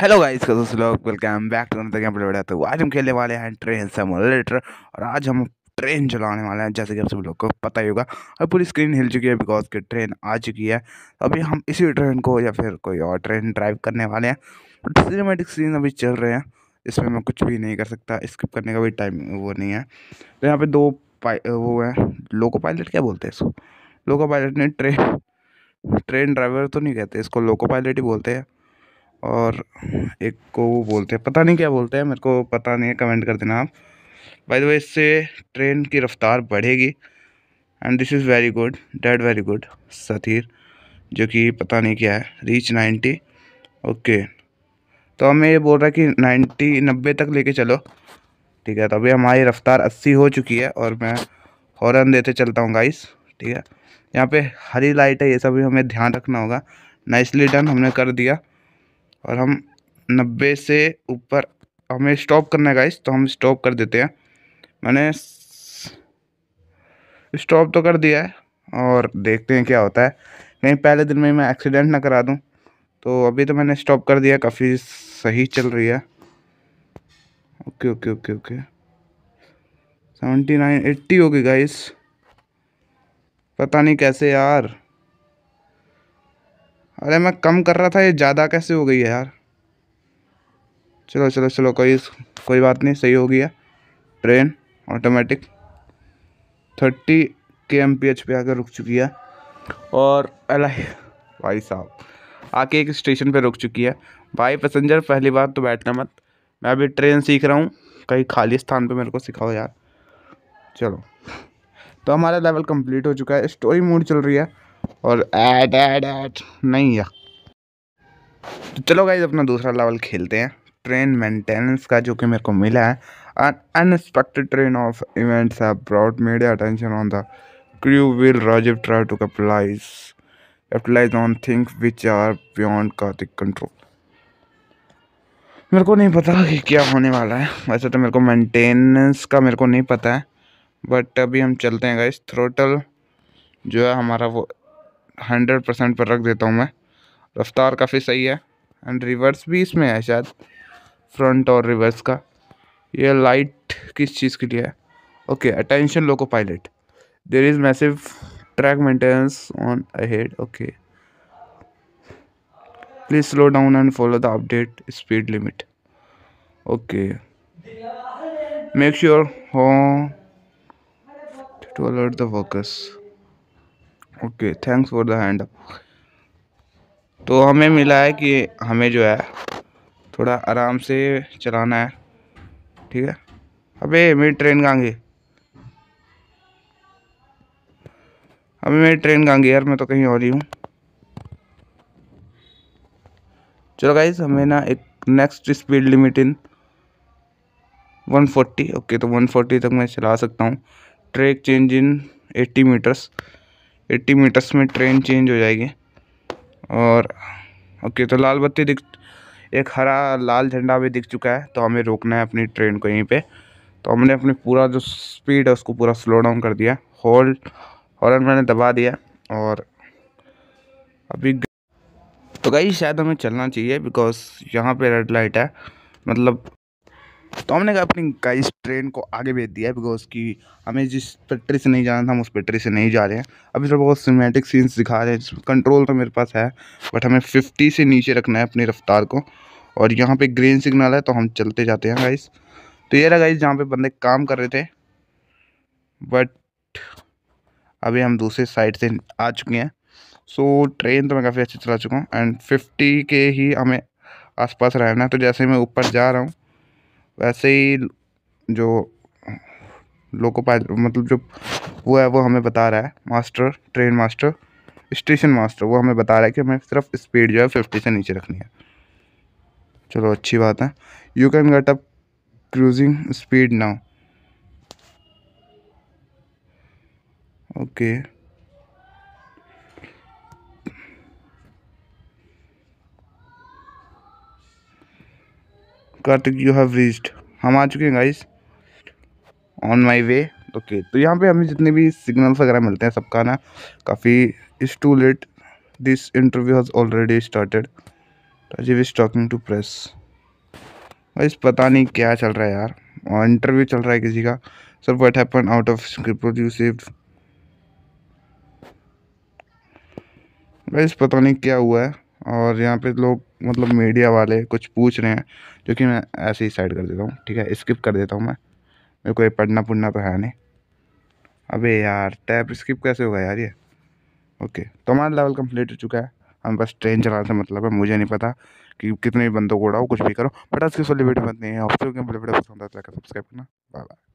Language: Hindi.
हेलो गाइस दोस्तों लोग welcome back to another game play तो आज हम खेलने वाले हैं ट्रेन सिमुलेटर और आज हम ट्रेन चलाने वाले हैं जैसे कि आप सभी लोग को पता ही होगा अब पूरी स्क्रीन हिल चुकी है बिकॉज कि ट्रेन आ चुकी है अभी हम इसी ट्रेन को या फिर कोई और ट्रेन ड्राइव करने वाले हैं सिनेमेटिक सीन अभी चल रहे हैं इसमें मैं कुछ भी नहीं कर सकता स्किप करने का भी टाइम वो नहीं है तो यहाँ पर दो वो हैं लोको पायलट क्या बोलते हैं इसको लोको पायलट ने ट्रेन ट्रेन ड्राइवर तो नहीं कहते इसको लोको पायलट ही बोलते हैं और एक को वो बोलते हैं पता नहीं क्या बोलते हैं मेरे को पता नहीं है कमेंट कर देना आप बाय द वे इससे ट्रेन की रफ्तार बढ़ेगी and this is very good that very good सतीर जो कि पता नहीं क्या है रीच नाइन्टी ओके तो हमें ये बोल रहा है कि नाइन्टी नब्बे तक लेके चलो ठीक है तो अभी हमारी रफ़्तार अस्सी हो चुकी है और मैं हॉर्न देते चलता हूँ गाइस ठीक है यहाँ पे हरी लाइट है ये सब भी हमें ध्यान रखना होगा नाइसली डन हमने कर दिया और हम नब्बे से ऊपर हमें स्टॉप करना है गाइस तो हम स्टॉप कर देते हैं मैंने स्टॉप तो कर दिया है और देखते हैं क्या होता है कहीं पहले दिन में मैं एक्सीडेंट ना करा दूं तो अभी तो मैंने स्टॉप कर दिया काफ़ी सही चल रही है okay okay okay okay seventy nine eighty होगी गाइस पता नहीं कैसे यार अरे मैं कम कर रहा था ये ज़्यादा कैसे हो गई है यार चलो चलो चलो कोई कोई बात नहीं सही हो गई है train automatic thirty K M P H पे आकर रुक चुकी है और अला भाई साहब आके एक स्टेशन पे रुक चुकी है भाई पैसेंजर पहली बार तो बैठना मत मैं अभी ट्रेन सीख रहा हूँ कहीं खाली स्थान पे मेरे को सिखाओ यार चलो तो हमारा लेवल कंप्लीट हो चुका है स्टोरी मोड चल रही है और ऐड ऐड ऐड नहीं या तो चलो गाइज अपना दूसरा लेवल खेलते हैं ट्रेन मेंटेनेंस का जो कि मेरे को मिला है an unexpected train of events है broad media attention on the crew will Rajiv try to capitalize capitalize on things which are beyond का कंट्रोल मेरे को नहीं पता कि क्या होने वाला है वैसे तो मेरे को मेंटेनेंस का मेरे को नहीं पता है बट अभी हम चलते हैं गाइज थ्रोटल जो है हमारा वो हंड्रेड परसेंट पर रख देता हूँ मैं रफ्तार काफ़ी सही है एंड रिवर्स भी इसमें है शायद फ्रंट और रिवर्स का ये लाइट किस चीज़ के लिए है okay attention loco pilot there is massive track maintenance on ahead okay please slow down and follow the update speed limit okay make sure हो to alert the workers okay thanks for the hand up तो हमें मिला है कि हमें जो है थोड़ा आराम से चलाना है ठीक है अबे मेरी ट्रेन कहाँ गई अभी मेरी ट्रेन कहाँ गई यार मैं तो कहीं और ही हूँ चलो गाइज हमें ना एक next speed limit in 140 okay तो 140 तक मैं चला सकता हूँ track change in 80 meters eighty meters में ट्रेन चेंज हो जाएगी और ओके तो लाल बत्ती दिख एक हरा लाल झंडा भी दिख चुका है तो हमें रोकना है अपनी ट्रेन को यहीं पे तो हमने अपनी पूरा जो स्पीड है उसको पूरा स्लो डाउन कर दिया होल्ड हॉर्न मैंने दबा दिया और अभी तो गई शायद हमें चलना चाहिए बिकॉज यहाँ पे रेड लाइट है मतलब तो हमने कहा अपनी गाइस ट्रेन को आगे भेज दिया है बिकॉज कि हमें जिस पटरी से नहीं जाना था हम उस पटरी से नहीं जा रहे हैं अभी थोड़ा बहुत सिनेमेटिक सीन्स दिखा रहे हैं कंट्रोल तो मेरे पास है बट हमें फिफ्टी से नीचे रखना है अपनी रफ्तार को और यहाँ पे ग्रीन सिग्नल है तो हम चलते जाते हैं गाइस तो ये रहा गाइस जहाँ पर बंदे काम कर रहे थे बट अभी हम दूसरे साइड से आ चुके हैं सो so, ट्रेन तो मैं काफ़ी अच्छी चला चुका हूँ एंड फिफ्टी के ही हमें आसपास रहना है तो जैसे मैं ऊपर जा रहा हूँ वैसे ही जो लोको मतलब जो वो है वो हमें बता रहा है master train master station master वो हमें बता रहा है कि हमें सिर्फ स्पीड जो है फिफ्टी से नीचे रखनी है चलो अच्छी बात है you can get up cruising speed now okay okay. Cut you have reached हम आ चुके हैं guys on my way okay तो यहाँ पे हमें जितने भी सिग्नल्स वगैरह मिलते हैं सबका ना काफ़ी is too late this interview has already started Rajiv is talking to press guys पता नहीं क्या चल रहा है यार और इंटरव्यू चल रहा है किसी का sir what happen out of script guys पता नहीं क्या हुआ है और यहाँ पे लोग मतलब मीडिया वाले कुछ पूछ रहे हैं जो कि मैं ऐसे ही साइड कर देता हूँ ठीक है स्किप कर देता हूँ मैं मेरे को ये पढ़ना पुढ़ना तो है नहीं अबे यार टैप स्किप कैसे होगा यार ये ओके तो हमारा लेवल कम्प्लीट हो चुका है हम बस ट्रेन चलाने से मतलब है मुझे नहीं पता कि कितने भी बंदों को उड़ाओ कुछ भी करो बट आज की सोली वीडियो है ऑप्शन के पसंद आता है सब्सक्राइब करना बाय बाय